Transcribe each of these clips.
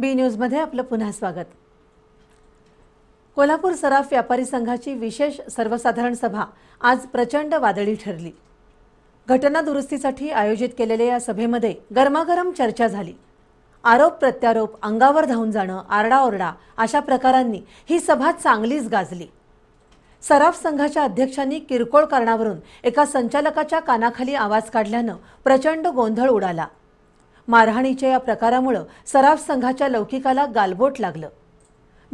बी न्यूजमध्ये आपलं पुन्हा स्वागत कोल्हापूर सराफ व्यापारी संघाची विशेष सर्वसाधारण सभा आज प्रचंड वादळी ठरली घटना दुरुस्तीसाठी आयोजित केलेल्या या सभेमध्ये गरमागरम चर्चा झाली आरोप प्रत्यारोप अंगावर धावून जाणं आरडाओरडा अशा प्रकारांनी ही सभा चांगलीच गाजली सराफ संघाच्या अध्यक्षांनी किरकोळ कारणावरून एका संचालकाच्या कानाखाली आवाज काढल्यानं प्रचंड गोंधळ उडाला मारहाणीच्या या प्रकारामुळं सराफ संघाच्या लौकिकाला गालबोट लागलं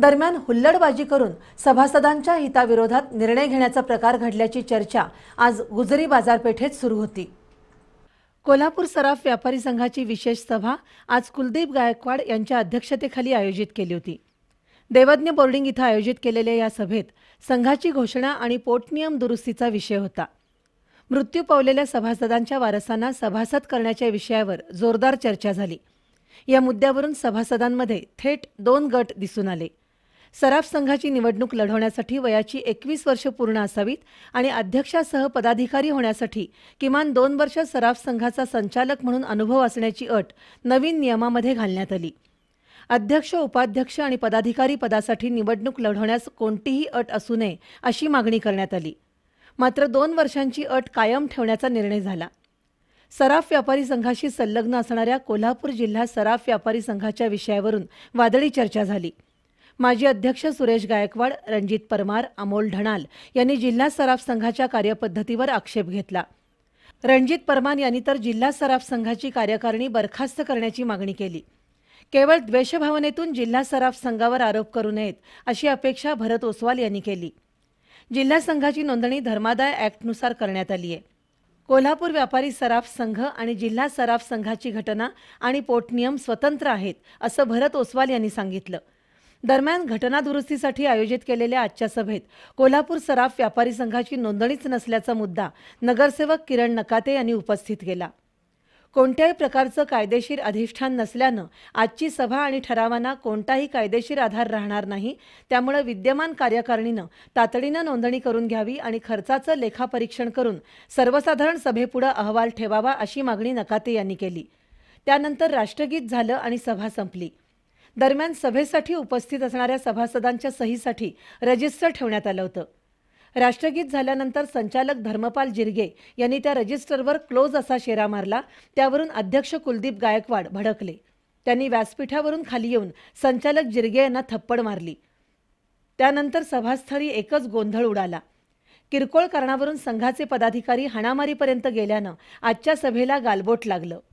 दरम्यान हुल्लडबाजी करून सभासदांच्या हिताविरोधात निर्णय घेण्याचा प्रकार घडल्याची चर्चा आज गुजरी बाजारपेठेत सुरू होती कोल्हापूर सराफ व्यापारी संघाची विशेष सभा आज कुलदीप गायकवाड यांच्या अध्यक्षतेखाली आयोजित केली होती देवज्ञ बोर्डिंग इथं आयोजित केलेल्या या सभेत संघाची घोषणा आणि पोटनियम दुरुस्तीचा विषय होता मृत्यू पावलेल्या सभासदांच्या वारसांना सभासद करण्याच्या विषयावर जोरदार चर्चा झाली या मुद्द्यावरून सभासदांमध्ये थेट दोन गट दिसून आले सराफ संघाची निवडणूक लढवण्यासाठी वयाची एकवीस वर्ष पूर्ण असावीत आणि अध्यक्षासह पदाधिकारी होण्यासाठी किमान दोन वर्ष सराफ संघाचा संचालक म्हणून अनुभव असण्याची अट नवीन नियमामध्ये घालण्यात आली अध्यक्ष उपाध्यक्ष आणि पदाधिकारी पदासाठी निवडणूक लढवण्यास कोणतीही अट असू नये अशी मागणी करण्यात आली मात्र दोन वर्षांची अट कायम ठेवण्याचा निर्णय झाला सराफ व्यापारी संघाशी संलग्न असणाऱ्या कोल्हापूर जिल्हा सराफ व्यापारी संघाच्या विषयावरून वादळी चर्चा झाली माजी अध्यक्ष सुरेश गायकवाड रणजित परमार अमोल ढणाल यांनी जिल्हा सराफ संघाच्या कार्यपद्धतीवर आक्षेप घेतला रणजित परमान यांनी तर जिल्हा सराफ संघाची कार्यकारिणी बरखास्त करण्याची मागणी केली केवळ द्वेषभावनेतून जिल्हा सराफ संघावर आरोप करू नयेत अशी अपेक्षा भरत ओसवाल यांनी केली जिल्हा संघाची नोंदणी धर्मादाय ॲक्टनुसार करण्यात आली आहे कोल्हापूर व्यापारी सराफ संघ आणि जिल्हा सराफ संघाची घटना आणि पोटनियम स्वतंत्र आहेत असं भरत ओसवाल यांनी सांगितलं दरम्यान घटना दुरुस्तीसाठी आयोजित केलेल्या आजच्या सभेत कोल्हापूर सराफ व्यापारी संघाची नोंदणीच नसल्याचा मुद्दा नगरसेवक किरण नकाते यांनी उपस्थित केला कोणत्याही प्रकारचं कायदेशीर अधिष्ठान नसल्यानं आजची सभा आणि ठरावांना कोणताही कायदेशीर आधार राहणार नाही त्यामुळे विद्यमान कार्यकारिणीनं तातडीनं नोंदणी करून घ्यावी आणि खर्चाचं लेखापरीक्षण करून सर्वसाधारण सभेपुढं अहवाल ठेवावा अशी मागणी नकाते यांनी केली त्यानंतर राष्ट्रगीत झालं आणि सभा संपली दरम्यान सभेसाठी उपस्थित असणाऱ्या सभासदांच्या सहीसाठी रजिस्टर ठेवण्यात आलं होतं राष्ट्रगीत झाल्यानंतर संचालक धर्मपाल जिरगे यांनी त्या रजिस्टरवर क्लोज असा शेरा मारला त्यावरून अध्यक्ष कुलदीप गायकवाड भडकले त्यांनी व्यासपीठावरून खाली येऊन संचालक जिरगे यांना थप्पड मारली त्यानंतर सभास्थळी एकच गोंधळ उडाला किरकोळ कारणावरून संघाचे पदाधिकारी हाणामारीपर्यंत गेल्यानं आजच्या सभेला गालबोट लागलं